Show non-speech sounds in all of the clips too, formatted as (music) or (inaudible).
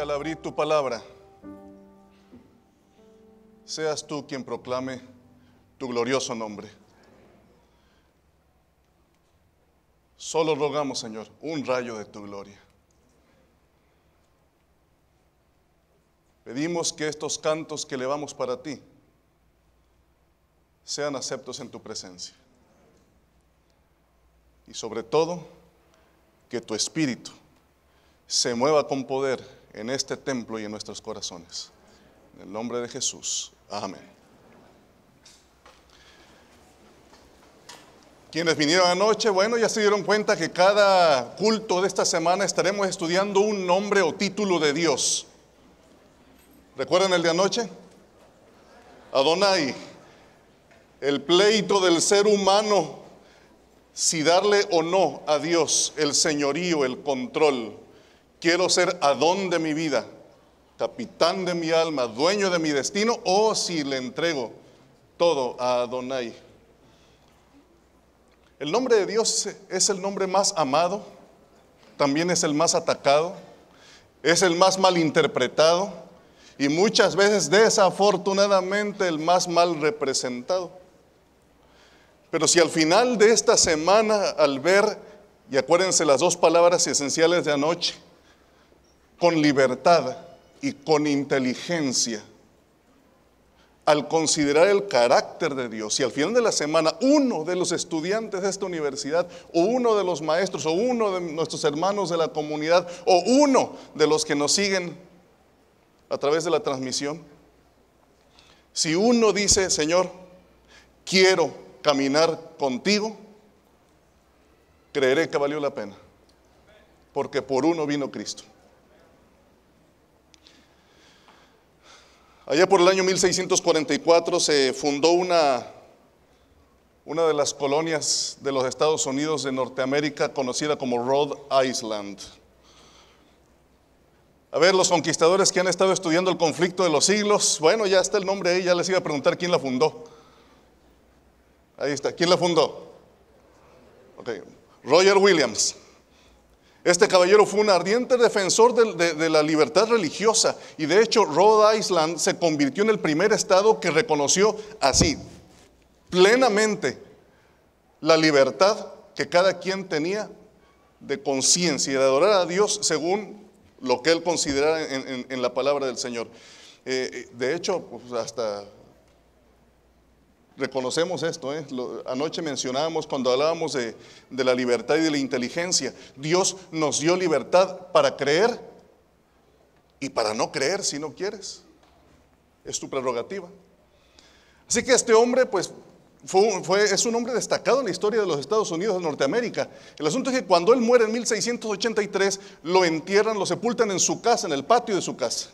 al abrir tu palabra, seas tú quien proclame tu glorioso nombre. Solo rogamos, Señor, un rayo de tu gloria. Pedimos que estos cantos que elevamos para ti sean aceptos en tu presencia. Y sobre todo, que tu espíritu se mueva con poder en este templo y en nuestros corazones. En el nombre de Jesús. Amén. Quienes vinieron anoche, bueno, ya se dieron cuenta que cada culto de esta semana estaremos estudiando un nombre o título de Dios. ¿Recuerdan el de anoche? Adonai, el pleito del ser humano, si darle o no a Dios el señorío, el control. Quiero ser adón de mi vida, capitán de mi alma, dueño de mi destino, o si le entrego todo a Adonai. El nombre de Dios es el nombre más amado, también es el más atacado, es el más interpretado y muchas veces desafortunadamente el más mal representado. Pero si al final de esta semana, al ver, y acuérdense las dos palabras esenciales de anoche, con libertad y con inteligencia al considerar el carácter de Dios. Y al final de la semana, uno de los estudiantes de esta universidad, o uno de los maestros, o uno de nuestros hermanos de la comunidad, o uno de los que nos siguen a través de la transmisión, si uno dice, Señor, quiero caminar contigo, creeré que valió la pena, porque por uno vino Cristo. Allá por el año 1644 se fundó una, una de las colonias de los Estados Unidos de Norteamérica conocida como Rhode Island. A ver, los conquistadores que han estado estudiando el conflicto de los siglos, bueno, ya está el nombre ahí, ya les iba a preguntar quién la fundó. Ahí está, ¿quién la fundó? Okay. Roger Williams. Este caballero fue un ardiente defensor de, la libertad religiosa y de hecho Rhode Island se convirtió en el primer estado que reconoció así, plenamente, la libertad que cada quien tenía de conciencia y de adorar a Dios según lo que él considerara en, la palabra del Señor. Eh, eh, de hecho, pues hasta Reconocemos esto, ¿eh? anoche mencionábamos cuando hablábamos de, de la libertad y de la inteligencia. Dios nos dio libertad para creer y para no creer si no quieres. Es tu prerrogativa. Así que este hombre, pues, fue, es un hombre destacado en la historia de los Estados Unidos de Norteamérica. El asunto es que cuando él muere en 1683, lo entierran, lo sepultan en su casa, en el patio de su casa.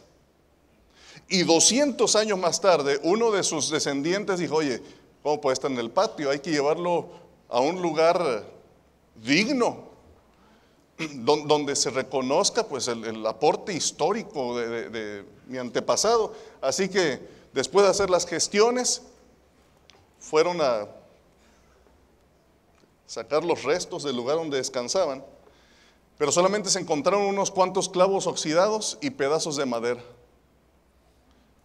Y 200 años más tarde, uno de sus descendientes dijo, oye, ¿cómo puede estar en el patio? Hay que llevarlo a un lugar eh, digno, donde se reconozca pues, el, aporte histórico de mi antepasado. Así que después de hacer las gestiones, fueron a sacar los restos del lugar donde descansaban, pero solamente se encontraron unos cuantos clavos oxidados y pedazos de madera.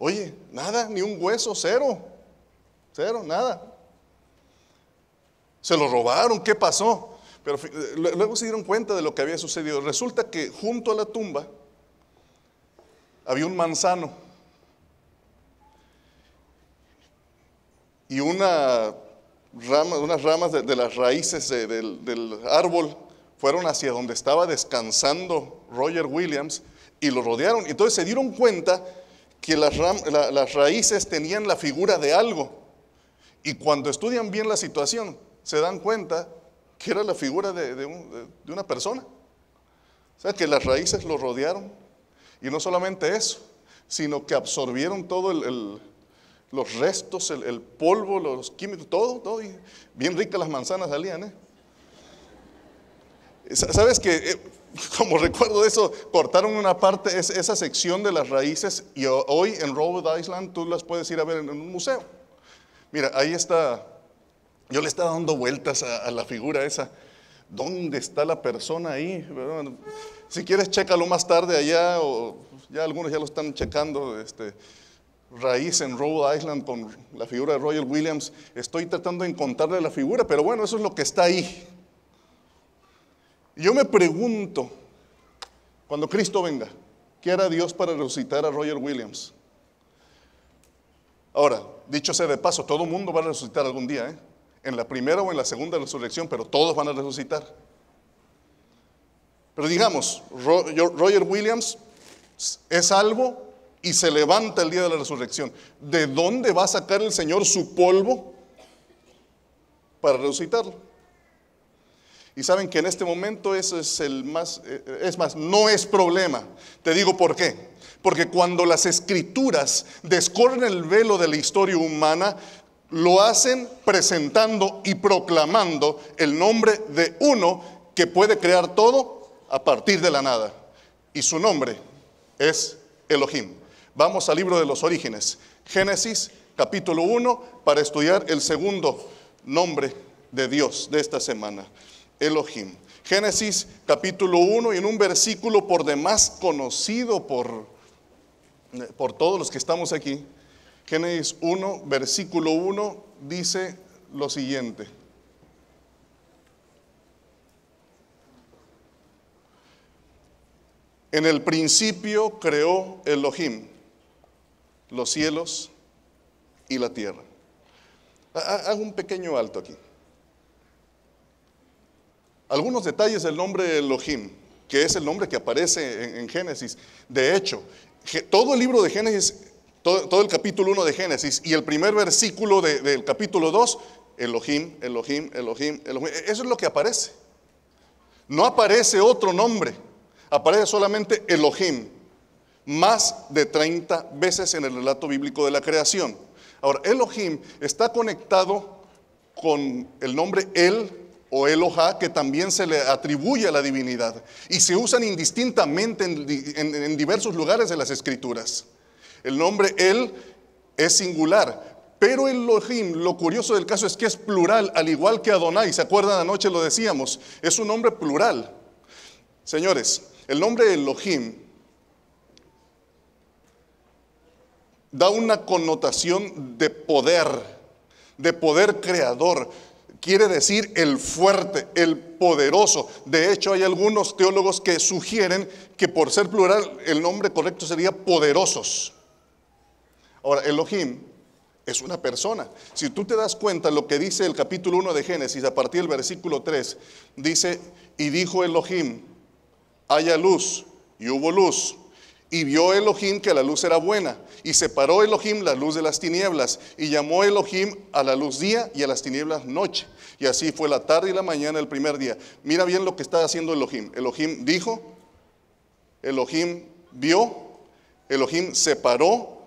Oye, nada, ni un hueso, cero. Cero, nada. Se lo robaron, ¿qué pasó? Pero eh, luego se dieron cuenta de lo que había sucedido. Resulta que junto a la tumba había un manzano y una unas ramas de, las raíces del, del árbol fueron hacia donde estaba descansando Roger Williams y lo rodearon. Entonces se dieron cuenta que las, raíces tenían la figura de algo. Y cuando estudian bien la situación, se dan cuenta que era la figura de, una persona. O sea, que las raíces lo rodearon. Y no solamente eso, sino que absorbieron todo los restos, el, polvo, los químicos, todo, todo. bien ricas las manzanas salían, ¿eh? ¿Sabes que eh, (laughs) Como recuerdo de eso, cortaron una parte, esa sección de las raíces y hoy en Rhode Island tú las puedes ir a ver en un museo. Mira, ahí está, yo le estaba dando vueltas a, la figura esa. ¿Dónde está la persona ahí? si quieres, chécalo más tarde allá, o ya algunos ya lo están checando. Este, raíz en Rhode Island con la figura de Royal Williams. Estoy tratando de encontrarle la figura, pero bueno, eso es lo que está ahí. Yo me pregunto, cuando Cristo venga, ¿qué hará Dios para resucitar a Roger Williams? Ahora, dicho sea de paso, todo el mundo va a resucitar algún día, ¿eh? en la primera o en la segunda resurrección, pero todos van a resucitar. Pero digamos, Roger Williams es salvo y se levanta el día de la resurrección. ¿De dónde va a sacar el Señor su polvo para resucitarlo? Y saben que en este momento eso es el más, eh, eh, es más, no es problema. Te digo por qué. Porque cuando las escrituras descorren el velo de la historia humana, lo hacen presentando y proclamando el nombre de uno que puede crear todo a partir de la nada. Y su nombre es Elohim. Vamos al libro de los orígenes, Génesis capítulo 1, para estudiar el segundo nombre de Dios de esta semana. Elohim. Génesis capítulo 1 y en un versículo por demás conocido por, por todos los que estamos aquí. Génesis 1, versículo 1 dice lo siguiente. En el principio creó Elohim los cielos y la tierra. Hago un pequeño alto aquí. Algunos detalles del nombre Elohim, que es el nombre que aparece en, Génesis. De hecho, todo el libro de Génesis, todo, el capítulo 1 de Génesis y el primer versículo del capítulo 2, Elohim, Elohim, Elohim, Elohim, e, eso es lo que aparece. No aparece otro nombre, aparece solamente Elohim, más de 30 veces en el relato bíblico de la creación. Ahora, Elohim está conectado con el nombre El o Elohá, que también se le atribuye a la divinidad, y se usan indistintamente en, diversos lugares de las escrituras. El nombre El es singular, pero Elohim, lo curioso del caso es que es plural, al igual que Adonai. ¿Se acuerdan? Anoche lo decíamos. Es un nombre plural. Señores, el nombre Elohim da una connotación de poder, de poder creador quiere decir el fuerte, el poderoso. De hecho, hay algunos teólogos que sugieren que por ser plural, el nombre correcto sería poderosos. Ahora, Elohim es una persona. Si tú te das cuenta lo que dice el capítulo 1 de Génesis a partir del versículo 3, dice, y dijo Elohim, haya luz, y hubo luz. Y vio Elohim que la luz era buena, y separó Elohim la luz de las tinieblas, y llamó Elohim a la luz día y a las tinieblas noche. Y así fue la tarde y la mañana el primer día. Mira bien lo que está haciendo Elohim. Elohim dijo, Elohim vio, Elohim separó,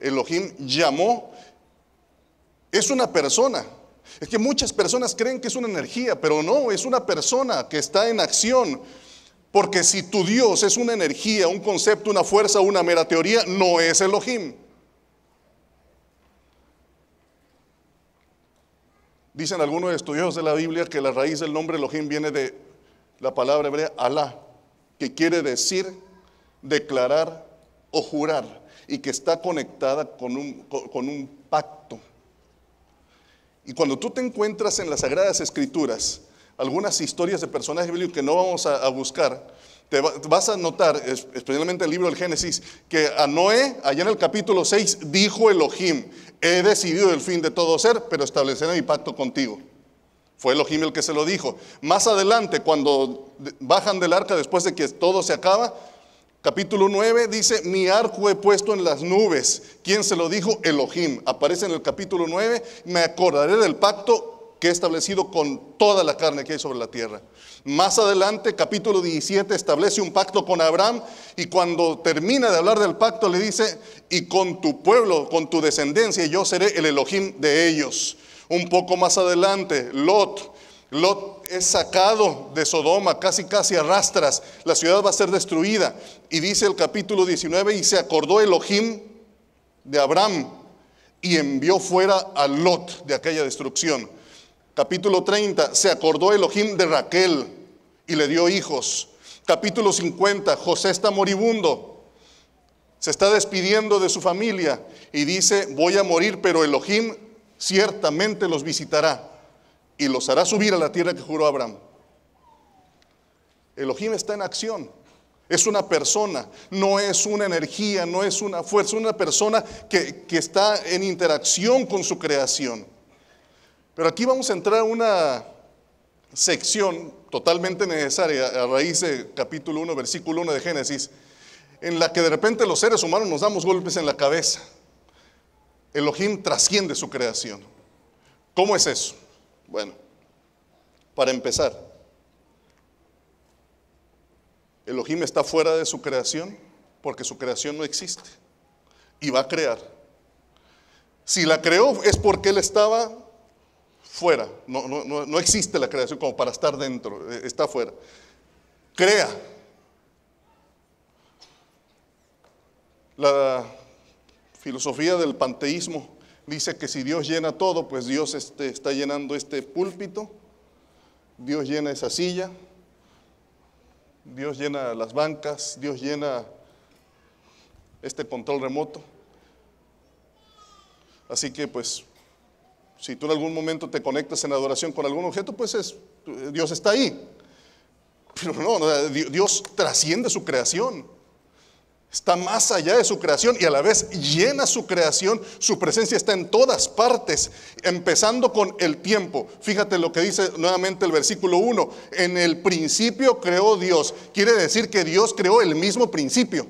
Elohim llamó. Es una persona. Es que muchas personas creen que es una energía, pero no, es una persona que está en acción porque si tu Dios es una energía, un concepto, una fuerza, una mera teoría, no es Elohim. Dicen algunos estudiosos de la Biblia que la raíz del nombre Elohim viene de la palabra hebrea Alá, que quiere decir declarar o jurar y que está conectada con un, con un pacto. Y cuando tú te encuentras en las Sagradas Escrituras, algunas historias de personajes bíblicos que no vamos a, buscar, te vas a notar, especialmente el libro del Génesis, que a Noé, allá en el capítulo 6, dijo Elohim, he decidido el fin de todo ser, pero estableceré mi pacto contigo. Fue Elohim el que se lo dijo. Más adelante, cuando bajan del arca después de que todo se acaba, capítulo 9 dice, mi arco he puesto en las nubes. ¿Quién se lo dijo? Elohim. Aparece en el capítulo 9, me acordaré del pacto que establecido con toda la carne que hay sobre la tierra. Más adelante, capítulo 17, establece un pacto con Abraham y cuando termina de hablar del pacto le dice, y con tu pueblo, con tu descendencia, yo seré el Elohim de ellos. Un poco más adelante, Lot. Lot es sacado de Sodoma, casi casi arrastras, la ciudad va a ser destruida. Y dice el capítulo 19, y se acordó Elohim de Abraham y envió fuera a Lot de aquella destrucción. Capítulo 30, se acordó Elohim de Raquel y le dio hijos. Capítulo 50, José está moribundo, se está despidiendo de su familia y dice, voy a morir, pero Elohim ciertamente los visitará y los hará subir a la tierra que juró Abraham. Elohim está en acción. Es una persona, no es una energía, no es una fuerza, es una persona que, que está en interacción con su creación. Pero aquí vamos a entrar a una sección totalmente necesaria a raíz de capítulo 1, versículo 1 de Génesis, en la que de repente los seres humanos nos damos golpes en la cabeza. Elohim trasciende su creación. ¿Cómo es eso? Bueno, para empezar, Elohim está fuera de su creación porque su creación no existe y va a crear. Si la creó es porque él estaba fuera. No, no, existe la creación como para estar dentro, eh, está fuera. Crea. La filosofía del panteísmo dice que si Dios llena todo, pues Dios este, está llenando este púlpito, Dios llena esa silla, Dios llena las bancas, Dios llena este control remoto. Así que pues si tú en algún momento te conectas en adoración con algún objeto, pues Dios está ahí. Pero no, Dios trasciende su creación. Está más allá de su creación y a la vez llena su creación. Su presencia está en todas partes, empezando con el tiempo. Fíjate lo que dice nuevamente el versículo 1. En el principio creó Dios. Quiere decir que Dios creó el mismo principio.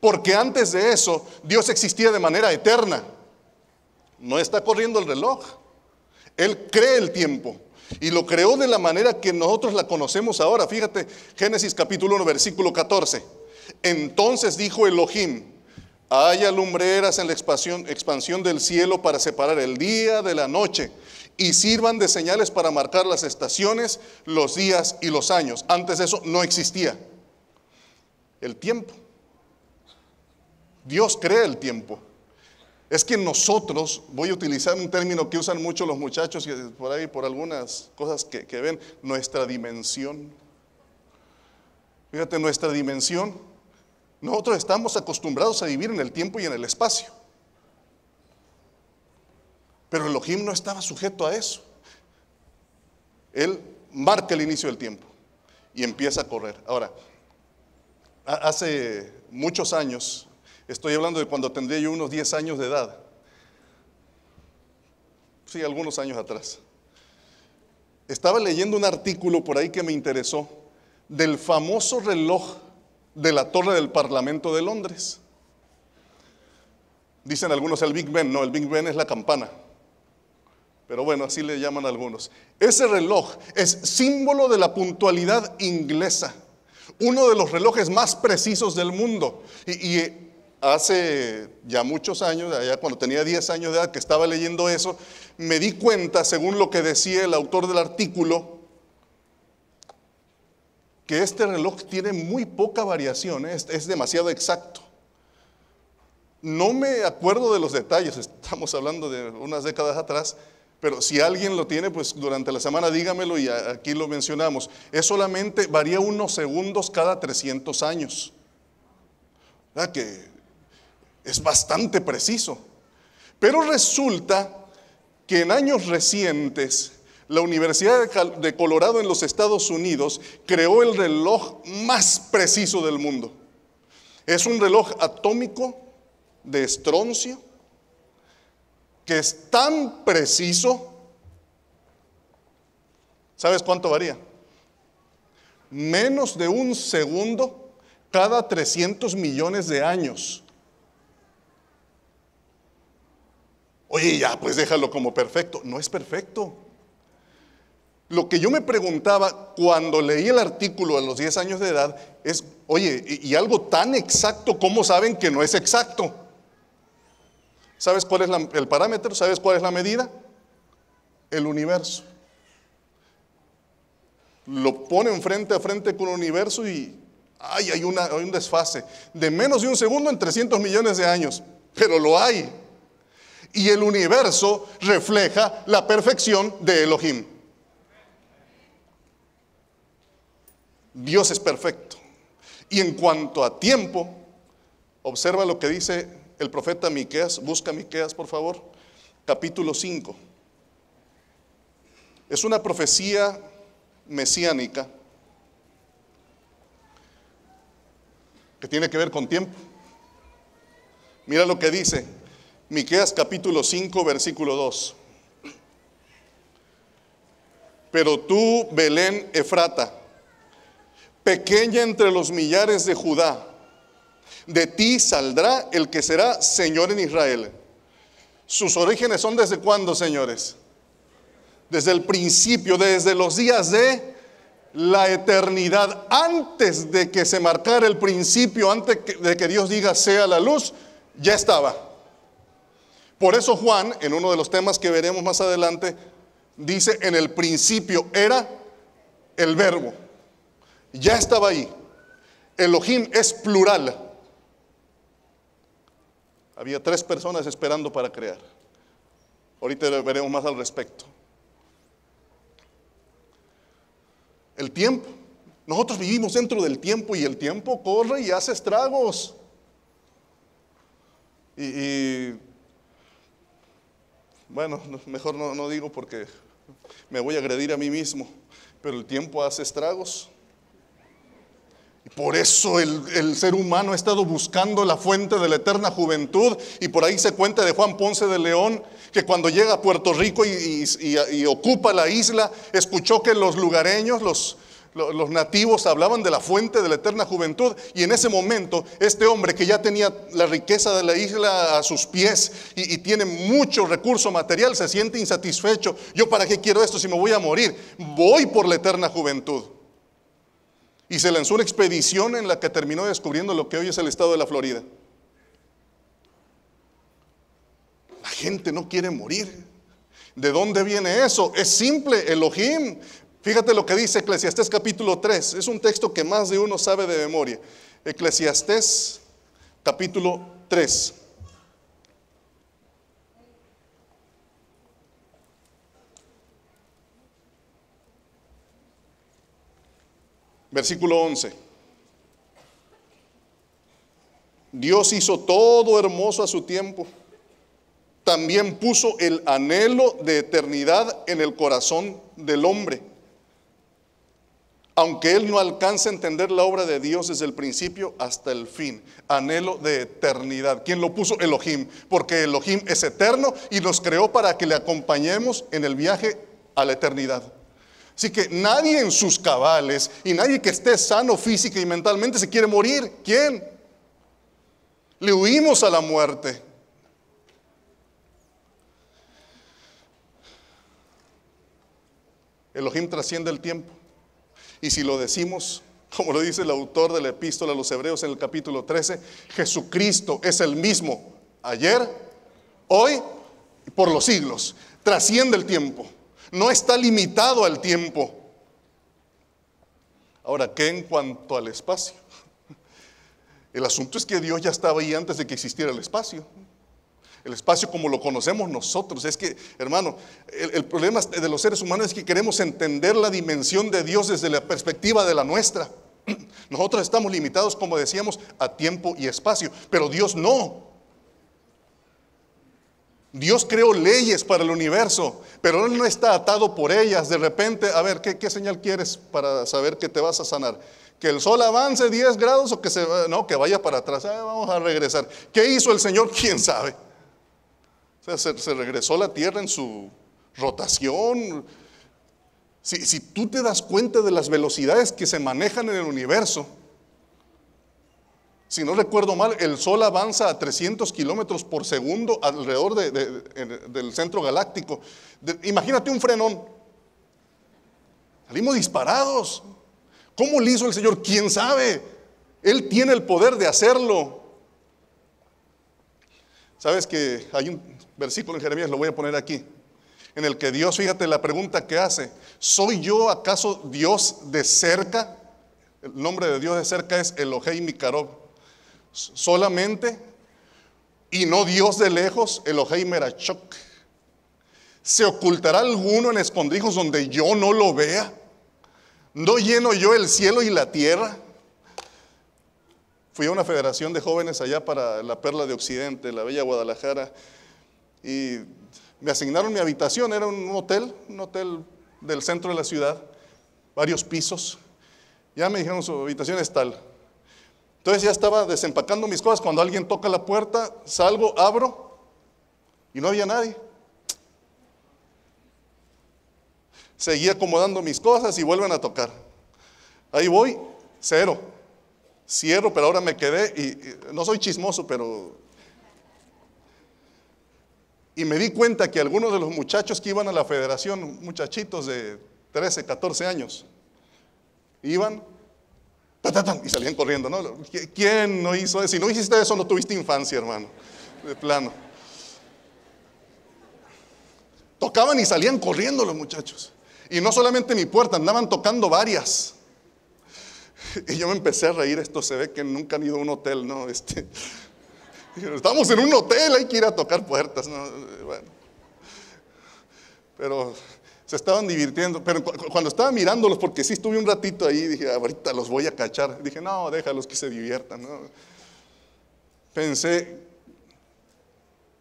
Porque antes de eso, Dios existía de manera eterna. No está corriendo el reloj. Él cree el tiempo. Y lo creó de la manera que nosotros la conocemos ahora. Fíjate, Génesis capítulo 1, versículo 14. Entonces dijo Elohim, haya lumbreras en la expansión, del cielo para separar el día de la noche y sirvan de señales para marcar las estaciones, los días y los años. Antes de eso no existía. El tiempo. Dios crea el tiempo es que nosotros, voy a utilizar un término que usan mucho los muchachos por ahí, por algunas cosas que, ven, nuestra dimensión. Fíjate, nuestra dimensión, nosotros estamos acostumbrados a vivir en el tiempo y en el espacio. Pero Elohim no estaba sujeto a eso. Él marca el inicio del tiempo y empieza a correr. Ahora, hace muchos años, Estoy hablando de cuando tendría yo unos 10 años de edad. Sí, algunos años atrás. Estaba leyendo un artículo por ahí que me interesó del famoso reloj de la torre del Parlamento de Londres. Dicen algunos el Big Ben, no, el Big Ben es la campana. Pero bueno, así le llaman algunos. Ese reloj es símbolo de la puntualidad inglesa, uno de los relojes más precisos del mundo. Y, y hace ya muchos años, allá cuando tenía 10 años de edad que estaba leyendo eso, me di cuenta, según lo que decía el autor del artículo, que este reloj tiene muy poca variación, es, demasiado exacto. No me acuerdo de los detalles, estamos hablando de unas décadas atrás, pero si alguien lo tiene, pues durante la semana dígamelo y aquí lo mencionamos. Es solamente, varía unos segundos cada 300 años. ¿Verdad ah, que es bastante preciso. Pero resulta que en años recientes la Universidad de Colorado en los Estados Unidos creó el reloj más preciso del mundo. Es un reloj atómico de estroncio que es tan preciso. ¿Sabes cuánto varía? Menos de un segundo cada 300 millones de años. Oye, ya, pues déjalo como perfecto. No es perfecto. Lo que yo me preguntaba cuando leí el artículo a los 10 años de edad es, oye, y, algo tan exacto, ¿cómo saben que no es exacto? ¿Sabes cuál es el parámetro? ¿Sabes cuál es la medida? El universo. Lo ponen frente a frente con el universo y ay, hay, hay un desfase de menos de un segundo en 300 millones de años, pero lo hay y el universo refleja la perfección de Elohim. Dios es perfecto. Y en cuanto a tiempo, observa lo que dice el profeta Miqueas, busca Miqueas, por favor, capítulo 5. Es una profecía mesiánica que tiene que ver con tiempo. Mira lo que dice Miqueas capítulo 5, versículo 2. Pero tú, Belén Efrata, pequeña entre los millares de Judá, de ti saldrá el que será Señor en Israel. ¿Sus orígenes son desde cuándo, señores? Desde el principio, desde los días de la eternidad, antes de que se marcara el principio, antes de que Dios diga sea la luz, ya estaba. Por eso Juan, en uno de los temas que veremos más adelante, dice, en el principio era el verbo. Ya estaba ahí. Elohim es plural. Había tres personas esperando para crear. Ahorita veremos más al respecto. El tiempo. Nosotros vivimos dentro del tiempo y el tiempo corre y hace estragos. Y, y bueno, mejor no, digo porque me voy a agredir a mí mismo, pero el tiempo hace estragos. Y por eso el, ser humano ha estado buscando la fuente de la eterna juventud. Y por ahí se cuenta de Juan Ponce de León, que cuando llega a Puerto Rico y ocupa la isla, escuchó que los lugareños, los, los nativos hablaban de la fuente de la eterna juventud y en ese momento este hombre que ya tenía la riqueza de la isla a sus pies y, tiene mucho recurso material se siente insatisfecho. ¿Yo para qué quiero esto si me voy a morir? Voy por la eterna juventud. Y se lanzó una expedición en la que terminó descubriendo lo que hoy es el estado de la Florida. La gente no quiere morir. ¿De dónde viene eso? Es simple, Elohim Fíjate lo que dice Eclesiastés capítulo 3. Es un texto que más de uno sabe de memoria. Eclesiastés capítulo 3. Versículo 11. Dios hizo todo hermoso a su tiempo. También puso el anhelo de eternidad en el corazón del hombre aunque él no alcance a entender la obra de Dios desde el principio hasta el fin, anhelo de eternidad. ¿Quién lo puso? Elohim, porque Elohim es eterno y nos creó para que le acompañemos en el viaje a la eternidad. Así que nadie en sus cabales y nadie que esté sano física y mentalmente se quiere morir. ¿Quién? Le huimos a la muerte. Elohim trasciende el tiempo. Y si lo decimos, como lo dice el autor de la epístola a los Hebreos en el capítulo 13, Jesucristo es el mismo ayer, hoy y por los siglos. Trasciende el tiempo, no está limitado al tiempo. Ahora, ¿qué en cuanto al espacio? El asunto es que Dios ya estaba ahí antes de que existiera el espacio. El espacio como lo conocemos nosotros. Es que, hermano, el, problema de los seres humanos es que queremos entender la dimensión de Dios desde la perspectiva de la nuestra. (clears throat) Nosotros estamos limitados, como decíamos, a tiempo y espacio, pero Dios no. Dios creó leyes para el universo, pero Él no está atado por ellas. De repente, a ver, ¿qué, señal quieres para saber que te vas a sanar? que el sol avance 10 grados o que se no, que vaya para atrás. Ah, vamos a regresar. ¿Qué hizo el Señor? (laughs) ¿Quién sabe? O sea, se, regresó regresó la Tierra en su rotación. Si, tú te das cuenta de las velocidades que se manejan en el universo, si no recuerdo mal, el Sol avanza a 300 kilómetros por segundo alrededor del centro galáctico. imagínate un frenón. Salimos disparados. ¿Cómo lo hizo el Señor? ¿Quién sabe? Él tiene el poder de hacerlo. Sabes que hay un versículo en Jeremías, lo voy a poner aquí, en el que Dios, fíjate la pregunta que hace, ¿soy yo acaso Dios de cerca? El nombre de Dios de cerca es Elohei Mikarov. Solamente y no Dios de lejos, Elohei Merachok. ¿Se ocultará alguno en escondrijos donde yo no lo vea? ¿No lleno yo el cielo y la tierra? Fui a una federación de jóvenes allá para la Perla de Occidente, la Bella Guadalajara, y me asignaron mi habitación, era un hotel, un hotel del centro de la ciudad, varios pisos. Ya me dijeron su habitación es tal. Entonces ya estaba desempacando mis cosas cuando alguien toca la puerta, salgo, abro y no había nadie. Seguí acomodando mis cosas y vuelven a tocar. Ahí voy, cero. Cierro, pero ahora me quedé y, y no soy chismoso, pero y me di cuenta que algunos de los muchachos que iban a la federación, muchachitos de 13, 14 años, iban y salían corriendo, ¿no? ¿Quién no hizo eso? Si no hiciste eso, no tuviste infancia, hermano, de plano. Tocaban y salían corriendo los muchachos. Y no solamente mi puerta, andaban tocando varias. (laughs) Y yo me empecé a reír, esto se ve que nunca han ido a un hotel, ¿no? Este, (laughs) Estamos en un hotel, hay que ir a tocar puertas. pero se estaban divirtiendo. Pero cuando estaba mirándolos, porque sí estuve un ratito ahí, dije, ahorita los voy a cachar. Dije, no, déjalos que se diviertan. Pensé,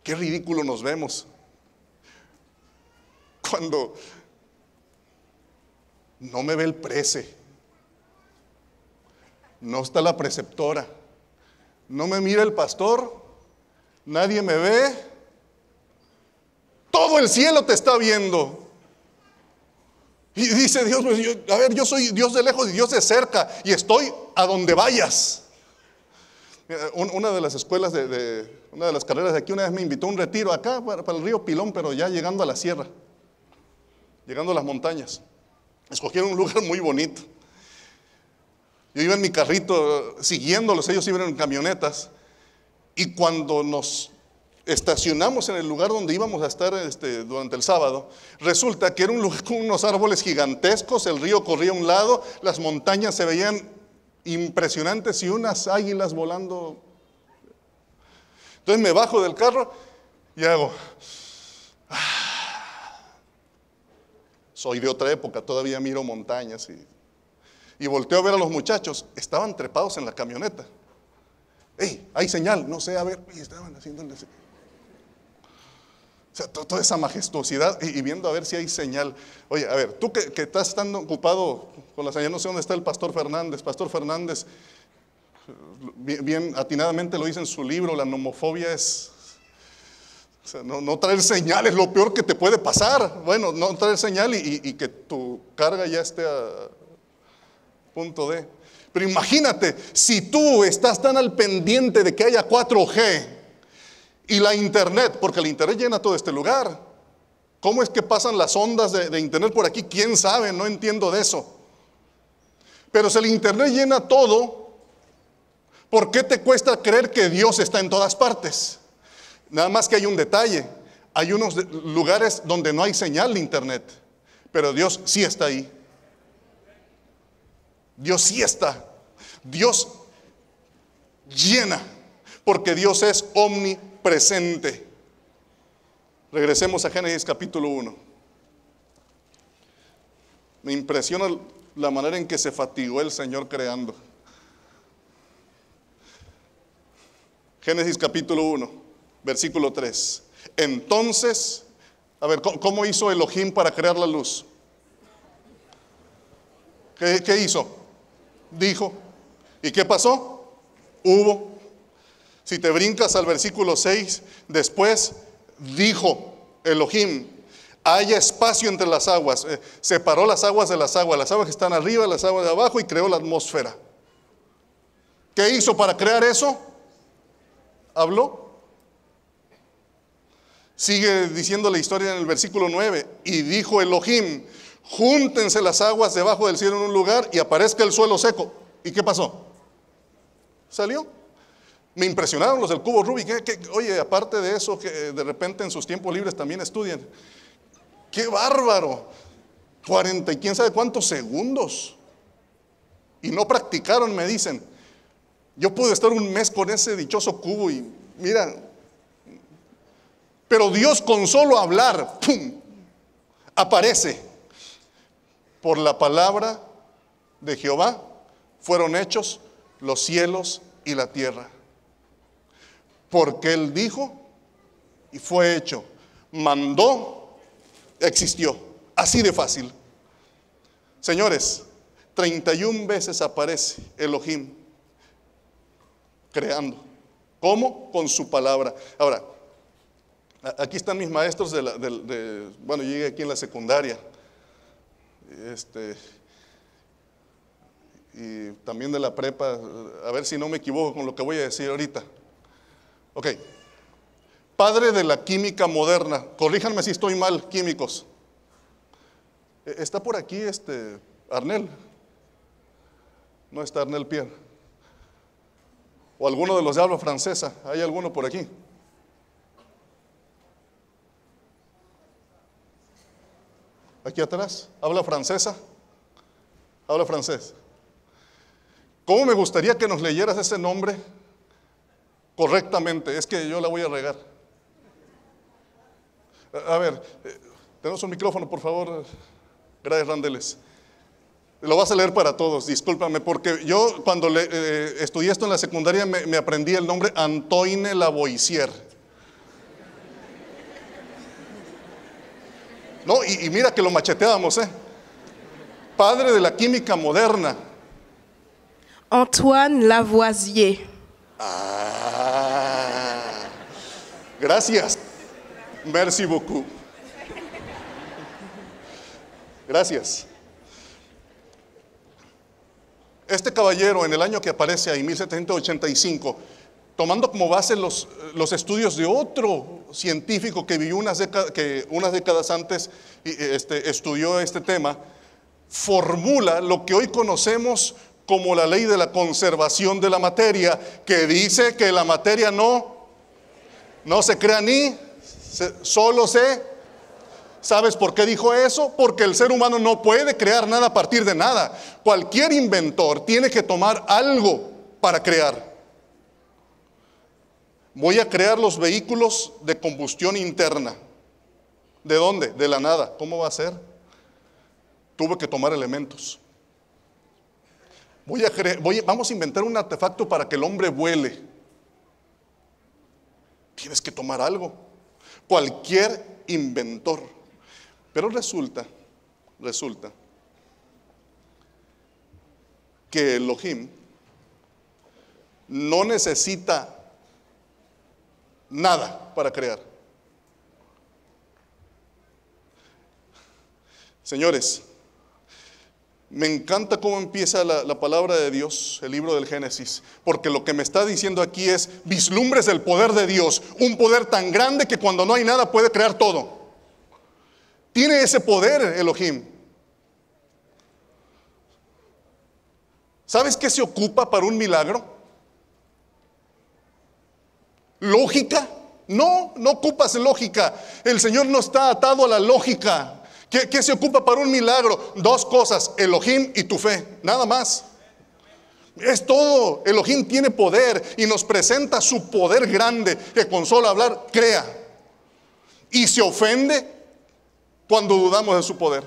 qué ridículo nos vemos. Cuando no me ve el prece, no está la preceptora, no me mira el pastor, nadie me ve, todo el cielo te está viendo. Y dice Dios, pues a ver, yo soy Dios de lejos y Dios de cerca y estoy a donde vayas. Eh, una de las escuelas de, una de las carreras de aquí, una vez me invitó a un retiro acá para, para el río Pilón, pero ya llegando a la sierra, llegando a las montañas. Escogieron un lugar muy bonito. Yo iba en mi carrito eh, siguiéndolos, ellos iban en camionetas. Y cuando nos estacionamos en el lugar donde íbamos a estar este, durante el sábado, resulta que era un lugar con unos árboles gigantescos, el río corría a un lado, las montañas se veían impresionantes y unas águilas volando. Entonces me bajo del carro y hago, ah, soy de otra época, todavía miro montañas y, y volteo a ver a los muchachos, estaban trepados en la camioneta hey, hay señal, no sé, a ver, estaban haciendo O sea, toda esa majestuosidad y, viendo a ver si hay señal. Oye, a ver, tú que, estás tan ocupado con la señal, no sé dónde está el pastor Fernández. Pastor Fernández, bien, atinadamente lo dice en su libro, la nomofobia es... O sea, no, traer señal es lo peor que te puede pasar. Bueno, no traer señal y que tu carga ya esté a punto de... Pero imagínate, si tú estás tan al pendiente de que haya 4G y la Internet, porque la Internet llena todo este lugar, ¿cómo es que pasan las ondas de, Internet por aquí? ¿Quién sabe? No entiendo de eso. Pero si el Internet llena todo, ¿por qué te cuesta creer que Dios está en todas partes? Nada más que hay un detalle, hay unos lugares donde no hay señal de Internet, pero Dios sí está ahí. Dios sí está. Dios llena, porque Dios es omnipresente. Regresemos a Génesis capítulo 1. Me impresiona la manera en que se fatigó el Señor creando. Génesis capítulo 1, versículo 3. Entonces, a ver, ¿cómo hizo Elohim para crear la luz? qué hizo? dijo. ¿Y qué pasó? Hubo. Si te brincas al versículo 6, después dijo Elohim, haya espacio entre las aguas. Eh, separó las aguas de las aguas, las aguas que están arriba, las aguas de abajo y creó la atmósfera. ¿Qué hizo para crear eso? Habló. Sigue diciendo la historia en el versículo 9. Y dijo Elohim, júntense las aguas debajo del cielo en un lugar y aparezca el suelo seco. ¿Y qué pasó? Salió. Me impresionaron los del cubo Rubik. ¿eh? Oye, aparte de eso, que eh, de repente en sus tiempos libres también estudian. ¡Qué bárbaro! 40 y quién sabe cuántos segundos. Y no practicaron, me dicen. Yo pude estar un mes con ese dichoso cubo y mira. Pero Dios con solo hablar, ¡pum! Aparece por la palabra de Jehová fueron hechos los cielos y la tierra. Porque Él dijo y fue hecho. Mandó, existió. Así de fácil. Señores, 31 veces aparece Elohim creando. ¿Cómo? Con su palabra. Ahora, aquí están mis maestros de, la, bueno, llegué aquí en la secundaria. Este, y también de la prepa, a ver si no me equivoco con lo que voy a decir ahorita. Ok, padre de la química moderna, corríjanme si estoy mal, químicos. E, ¿Está por aquí este Arnel? No está Arnel Pierre. ¿O alguno de los de habla francesa? ¿Hay alguno por aquí? aquí atrás. Habla francesa. Habla francés. ¿Cómo me gustaría que nos leyeras ese nombre correctamente? Es que yo la voy a regar. A ver, eh, tenemos un micrófono, por favor. Gracias, Randeles. Lo vas a leer para todos, discúlpame, porque yo cuando le, eh, estudié esto en la secundaria me, me aprendí el nombre Antoine Lavoisier No, y, mira que lo macheteamos, ¿eh? Padre de la química moderna. Antoine Lavoisier. Ah, gracias. Merci beaucoup. Gracias. Este caballero en el año que aparece ahí, 1785, tomando como base los, estudios de otro científico que vivió unas, décadas, que unas décadas antes y eh, este, estudió este tema, formula lo que hoy conocemos como la ley de la conservación de la materia, que dice que la materia no, no se crea ni, solo se... ¿Sabes por qué dijo eso? Porque el ser humano no puede crear nada a partir de nada. Cualquier inventor tiene que tomar algo para crear voy a crear los vehículos de combustión interna. ¿De dónde? De la nada. ¿Cómo va a ser? Tuve que tomar elementos. Voy a vamos a inventar un artefacto para que el hombre vuele. Tienes que tomar algo. Cualquier inventor. Pero resulta, resulta que Elohim no necesita nada para crear. Señores, me encanta cómo empieza la, palabra de Dios, el libro del Génesis, porque lo que me está diciendo aquí es, vislumbres el poder de Dios, un poder tan grande que cuando no hay nada puede crear todo. Tiene ese poder Elohim. ¿Sabes qué se ocupa para un milagro? ¿Lógica? No, no ocupas lógica. El Señor no está atado a la lógica. ¿Qué, se ocupa para un milagro? Dos cosas, Elohim y tu fe, nada más. Es todo, Elohim tiene poder y nos presenta su poder grande que con solo hablar crea. Y se ofende cuando dudamos de su poder.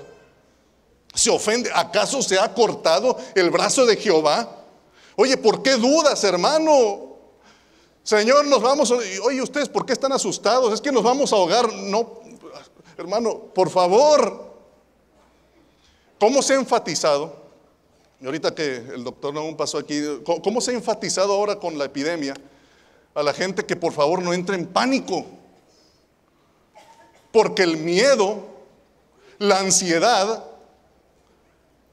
Se ofende, ¿acaso se ha cortado el brazo de Jehová? Oye, ¿por qué dudas, hermano? Señor, nos vamos, oye ustedes, ¿por qué están asustados? Es que nos vamos a ahogar. No, hermano, por favor. ¿Cómo se ha enfatizado? Y ahorita que el doctor aún pasó aquí, ¿cómo se ha enfatizado ahora con la epidemia a la gente que por favor no entre en pánico? Porque el miedo, la ansiedad,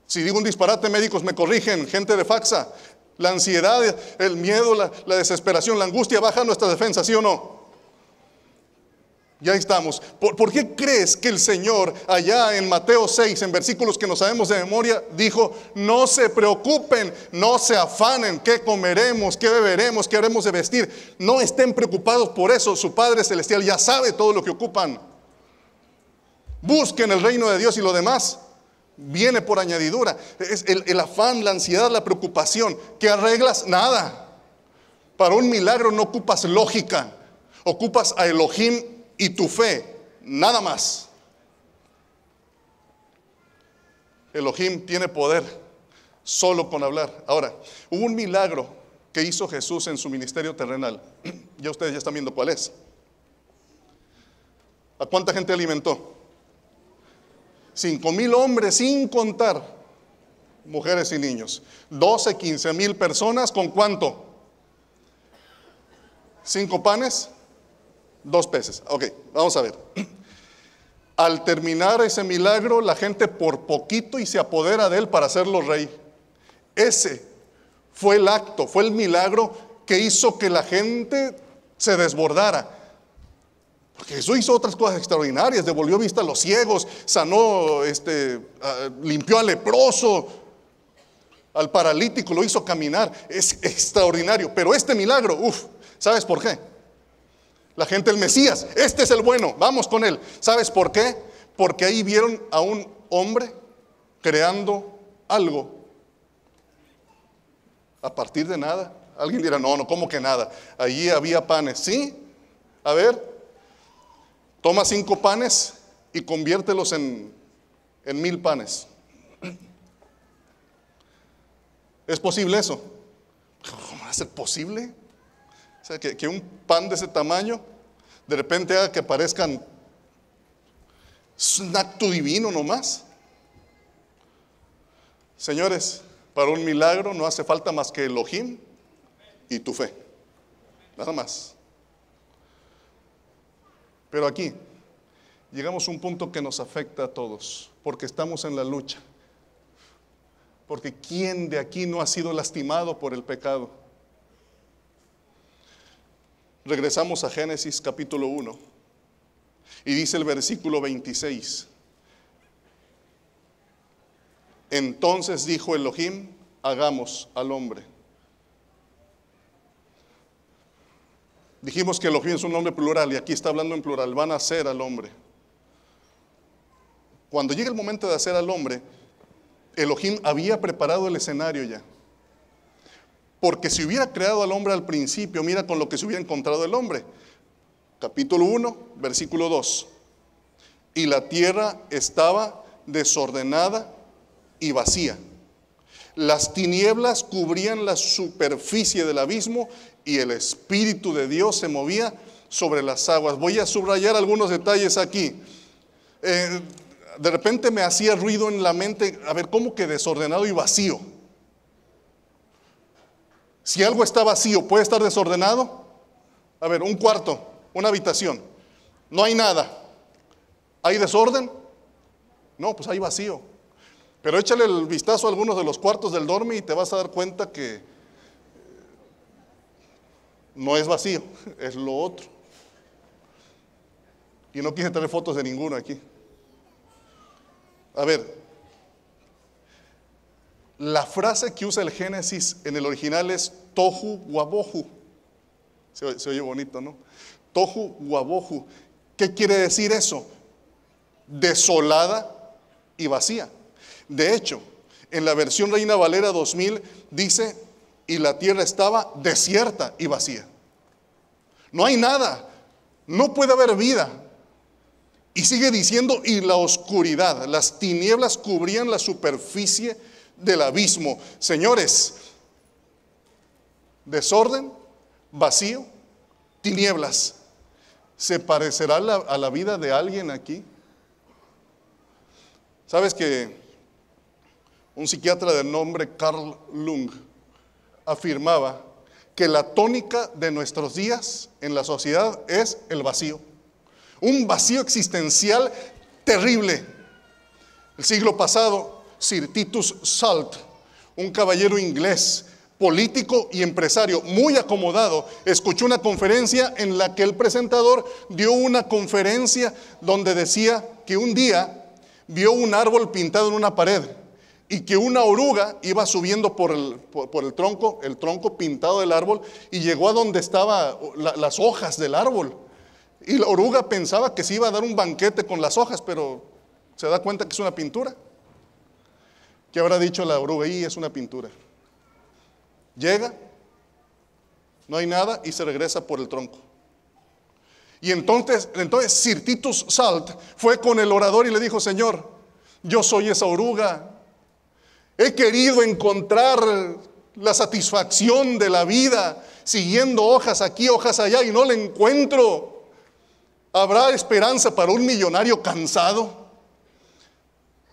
si digo un disparate, médicos me corrigen, gente de faxa, la ansiedad, el miedo, la, desesperación, la angustia baja nuestra defensa, ¿sí o no? Ya estamos. ¿Por, qué crees que el Señor allá en Mateo 6, en versículos que no sabemos de memoria, dijo, no se preocupen, no se afanen, qué comeremos, qué beberemos, qué haremos de vestir? No estén preocupados por eso, su Padre Celestial ya sabe todo lo que ocupan. Busquen el reino de Dios y lo demás Viene por añadidura. Es el, afán, la ansiedad, la preocupación. ¿Qué arreglas? Nada. Para un milagro no ocupas lógica. Ocupas a Elohim y tu fe. Nada más. Elohim tiene poder solo con hablar. Ahora, hubo un milagro que hizo Jesús en su ministerio terrenal. (clears throat) Ya ustedes ya están viendo cuál es. ¿A cuánta gente alimentó? 5 mil hombres sin contar mujeres y niños. 12, 15 mil personas con cuánto? Cinco panes, dos peces. Ok, vamos a ver. (clears throat) Al terminar ese milagro, la gente por poquito y se apodera de él para hacerlo rey. Ese fue el acto, fue el milagro que hizo que la gente se desbordara. Jesús hizo otras cosas extraordinarias, devolvió vista a los ciegos, sanó, este, limpió al leproso, al paralítico, lo hizo caminar. Es extraordinario. Pero este milagro, uff, ¿sabes por qué? La gente, el Mesías, este es el bueno, vamos con él. ¿Sabes por qué? Porque ahí vieron a un hombre creando algo a partir de nada. Alguien dirá, no, no, ¿cómo que nada? Allí había panes, ¿sí? A ver, Toma cinco panes y conviértelos en, mil panes. ¿Es posible eso? ¿Cómo va a ser posible? O sea, que, que, un pan de ese tamaño de repente haga que parezcan un acto divino nomás. Señores, para un milagro no hace falta más que el Elohim y tu fe. Nada más. Pero aquí llegamos a un punto que nos afecta a todos, porque estamos en la lucha. Porque ¿quién de aquí no ha sido lastimado por el pecado? Regresamos a Génesis capítulo 1 y dice el versículo 26. Entonces dijo Elohim, hagamos al hombre Dijimos que Elohim es un nombre plural y aquí está hablando en plural, van a hacer al hombre. Cuando llega el momento de hacer al hombre, Elohim había preparado el escenario ya. Porque si hubiera creado al hombre al principio, mira con lo que se hubiera encontrado el hombre. Capítulo 1, versículo 2. Y la tierra estaba desordenada y vacía. Las tinieblas cubrían la superficie del abismo y el Espíritu de Dios se movía sobre las aguas. Voy a subrayar algunos detalles aquí. Eh, de repente me hacía ruido en la mente, a ver, ¿cómo que desordenado y vacío? Si algo está vacío, ¿puede estar desordenado? A ver, un cuarto, una habitación, no hay nada. ¿Hay desorden? No, pues hay vacío. Pero échale el vistazo a algunos de los cuartos del dormi y te vas a dar cuenta que no es vacío, (laughs) es lo otro. Y no quise tener fotos de ninguno aquí. A ver, la frase que usa el Génesis en el original es tohu wabohu. Se, oye bonito, ¿no? Tohu wabohu. ¿Qué quiere decir eso? Desolada y vacía. De hecho, en la versión Reina Valera 2000 dice y la tierra estaba desierta y vacía. No hay nada, no puede haber vida. Y sigue diciendo, y la oscuridad, las tinieblas cubrían la superficie del abismo. Señores, desorden, vacío, tinieblas. ¿Se parecerá a la vida de alguien aquí? ¿Sabes que un psiquiatra del nombre Carl Lung afirmaba que la tónica de nuestros días en la sociedad es el vacío. Un vacío existencial terrible. El siglo pasado, Sir Titus Salt, un caballero inglés, político y empresario muy acomodado, escuchó una conferencia en la que el presentador dio una conferencia donde decía que un día vio un árbol pintado en una pared y que una oruga iba subiendo por el, tronco, el tronco pintado del árbol, y llegó a donde estaban las hojas del árbol. Y la oruga pensaba que se iba a dar un banquete con las hojas, pero se da cuenta que es una pintura. ¿Qué habrá dicho la oruga? Y es una pintura. Llega, no hay nada y se regresa por el tronco. Y entonces, entonces Sirtitus Salt fue con el orador y le dijo, Señor, yo soy esa oruga, He querido encontrar la satisfacción de la vida siguiendo hojas aquí, hojas allá y no la encuentro. ¿Habrá esperanza para un millonario cansado?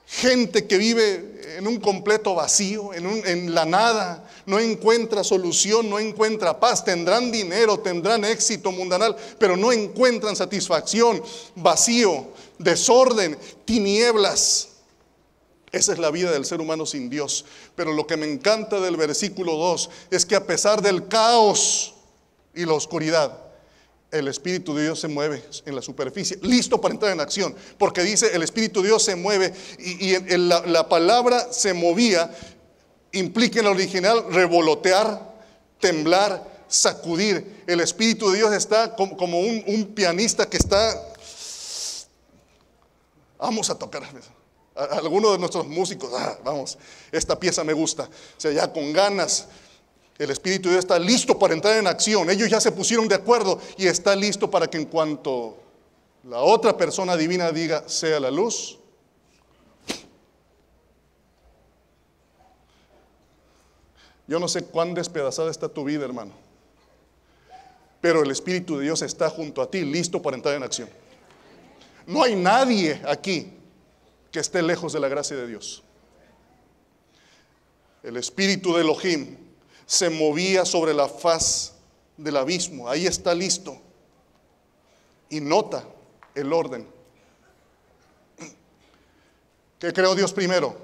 Gente que vive en un completo vacío, en, en la nada, no encuentra solución, no encuentra paz, tendrán dinero, tendrán éxito mundanal, pero no encuentran satisfacción, vacío, desorden, tinieblas. Esa es la vida del ser humano sin Dios. Pero lo que me encanta del versículo 2 es que a pesar del caos y la oscuridad, el Espíritu de Dios se mueve en la superficie, listo para entrar en acción, porque dice, el Espíritu de Dios se mueve y, la, palabra se movía, implica en el original revolotear, temblar, sacudir. El Espíritu de Dios está como, un, un pianista que está, vamos a tocar. Algunos de nuestros músicos, ah, vamos, esta pieza me gusta. O sea, ya con ganas, el Espíritu de Dios está listo para entrar en acción. Ellos ya se pusieron de acuerdo y está listo para que en cuanto la otra persona divina diga, sea la luz, Yo no sé cuán despedazada está tu vida, hermano. Pero el Espíritu de Dios está junto a ti, listo para entrar en acción. No hay nadie aquí que esté lejos de la gracia de Dios. El espíritu de Elohim se movía sobre la faz del abismo. Ahí está listo. Y nota el orden. ¿Qué creó Dios primero?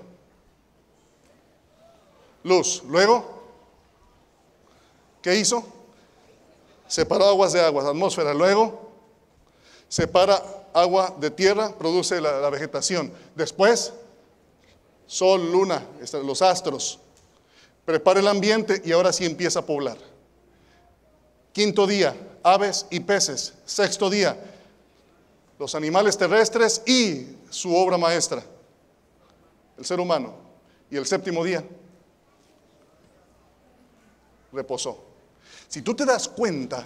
Luz. Luego, ¿qué hizo? Separó aguas de aguas, atmósfera. Luego, separa agua de tierra produce la, vegetación. Después, sol, luna, este, los astros. Prepara el ambiente y ahora sí empieza a poblar. Quinto día, aves y peces. Sexto día, los animales terrestres y su obra maestra, el ser humano. Y el séptimo día, reposó. Si tú te das cuenta,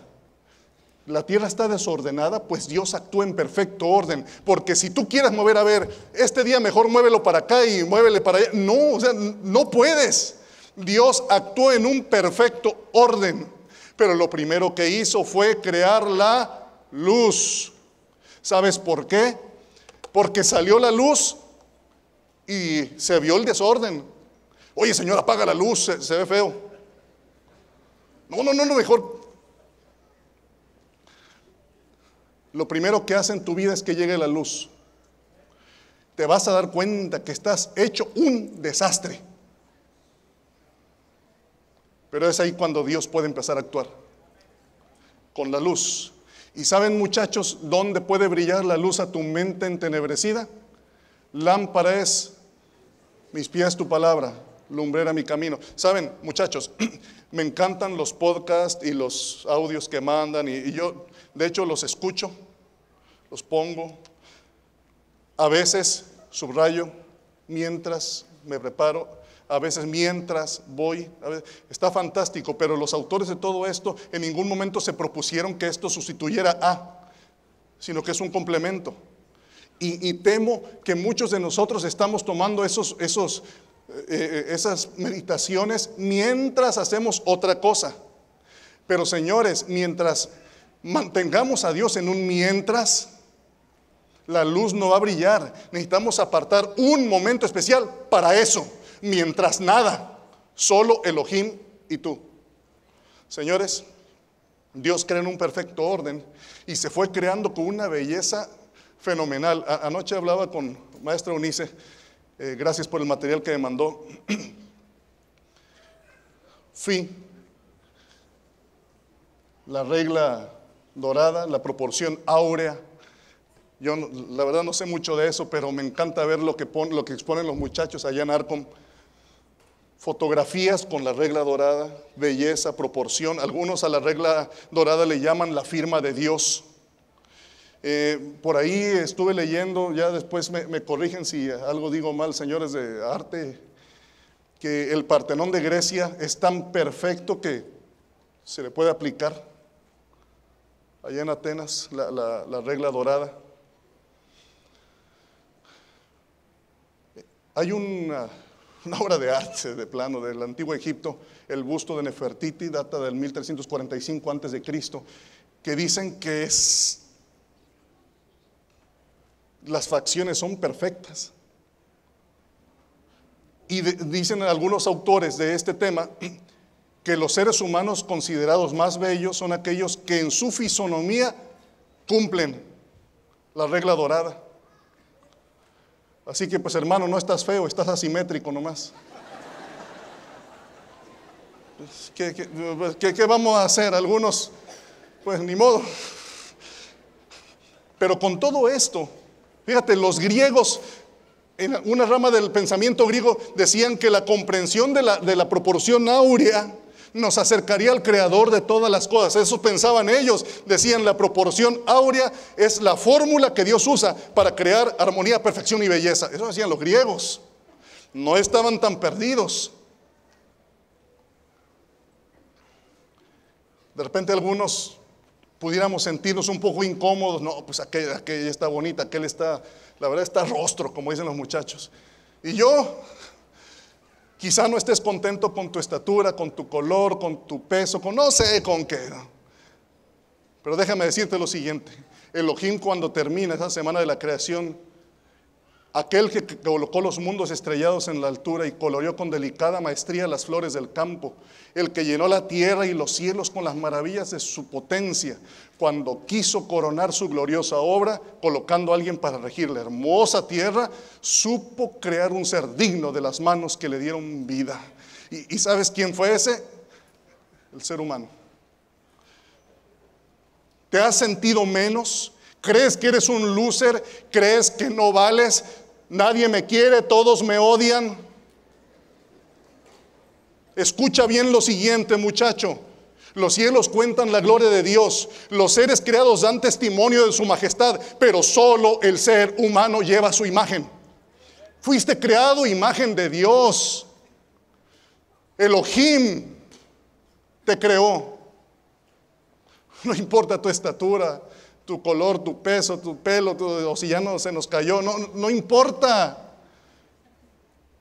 la tierra está desordenada, pues Dios actuó en perfecto orden. Porque si tú quieres mover, a ver, este día mejor muévelo para acá y muévele para allá. No, o sea, no puedes. Dios actuó en un perfecto orden. Pero lo primero que hizo fue crear la luz. ¿Sabes por qué? Porque salió la luz y se vio el desorden. Oye, señor, apaga la luz, se, ve feo. No, no, no, no, mejor lo primero que hace en tu vida es que llegue la luz. Te vas a dar cuenta que estás hecho un desastre. Pero es ahí cuando Dios puede empezar a actuar. Con la luz. ¿Y saben muchachos dónde puede brillar la luz a tu mente entenebrecida? Lámpara es, mis pies tu palabra, lumbrera mi camino. Saben, muchachos, (clears throat) me encantan los podcasts y los audios que mandan y, yo, de hecho, los escucho, los pongo, a veces subrayo, mientras me preparo, a veces mientras voy, está fantástico, pero los autores de todo esto en ningún momento se propusieron que esto sustituyera a, sino que es un complemento. Y, temo que muchos de nosotros estamos tomando esos, esos eh, eh, esas meditaciones mientras hacemos otra cosa. Pero señores, mientras mantengamos a Dios en un mientras, la luz no va a brillar. Necesitamos apartar un momento especial para eso. Mientras nada, solo Elohim y tú. Señores, Dios crea en un perfecto orden y se fue creando con una belleza fenomenal. anoche hablaba con Maestro Unice eh, gracias por el material que me mandó. (clears throat) fin. la regla dorada, la proporción áurea. Yo la verdad no sé mucho de eso, pero me encanta ver lo que, pon, lo que exponen los muchachos allá en Arcom. Fotografías con la regla dorada, belleza, proporción. Algunos a la regla dorada le llaman la firma de Dios. Eh, por ahí estuve leyendo, ya después me, corrigen si algo digo mal, señores de arte, que el Partenón de Grecia es tan perfecto que se le puede aplicar allá en Atenas la, regla dorada. Hay una, una obra de arte de plano del antiguo Egipto, el busto de Nefertiti, data del 1345 a.C., que dicen que es las facciones son perfectas. Y dicen algunos autores de este tema que los seres humanos considerados más bellos son aquellos que en su fisonomía cumplen la regla dorada. Así que pues hermano, no estás feo, estás asimétrico nomás. Pues, pues, qué, qué vamos a hacer? Algunos, pues ni modo. Pero con todo esto, Fíjate, los griegos, en una rama del pensamiento griego, decían que la comprensión de la, proporción áurea nos acercaría al creador de todas las cosas. Eso pensaban ellos. Decían, la proporción áurea es la fórmula que Dios usa para crear armonía, perfección y belleza. Eso decían los griegos. No estaban tan perdidos. De repente algunos pudiéramos sentirnos un poco incómodos, no, pues aquella, está bonita, aquel está, la verdad está rostro, como dicen los muchachos. Y yo, quizá no estés contento con tu estatura, con tu color, con tu peso, con no sé con qué. Pero déjame decirte lo siguiente, Elohim cuando termina esa semana de la creación, aquel que colocó los mundos estrellados en la altura y coloreó con delicada maestría las flores del campo, el que llenó la tierra y los cielos con las maravillas de su potencia, cuando quiso coronar su gloriosa obra, colocando a alguien para regir la hermosa tierra, supo crear un ser digno de las manos que le dieron vida. ¿Y, sabes quién fue ese? El ser humano. ¿Te has sentido menos? ¿Crees que eres un loser? ¿Crees que no vales? Nadie me quiere, todos me odian. Escucha bien lo siguiente, muchacho. Los cielos cuentan la gloria de Dios. Los seres creados dan testimonio de su majestad, pero solo el ser humano lleva su imagen. Fuiste creado imagen de Dios. Elohim te creó. No importa tu estatura, tu color, tu peso, tu pelo, o si ya no se nos cayó, no, no importa.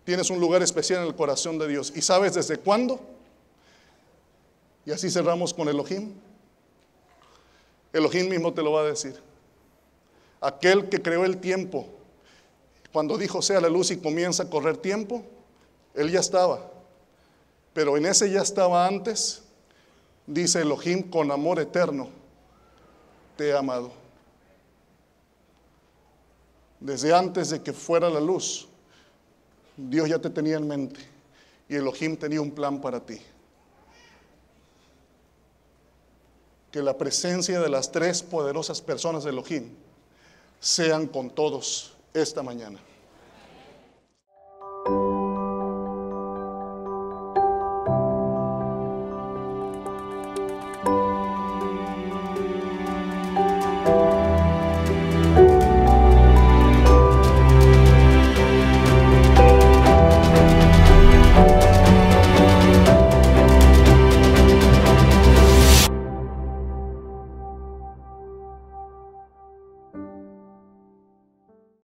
Tienes un lugar especial en el corazón de Dios. ¿Y sabes desde cuándo? Y así cerramos con Elohim. Elohim mismo te lo va a decir. Aquel que creó el tiempo, cuando dijo sea la luz y comienza a correr tiempo, él ya estaba. Pero en ese ya estaba antes, dice Elohim, con amor eterno te he amado. Desde antes de que fuera la luz, Dios ya te tenía en mente y Elohim tenía un plan para ti. Que la presencia de las tres poderosas personas de Elohim sean con todos esta mañana.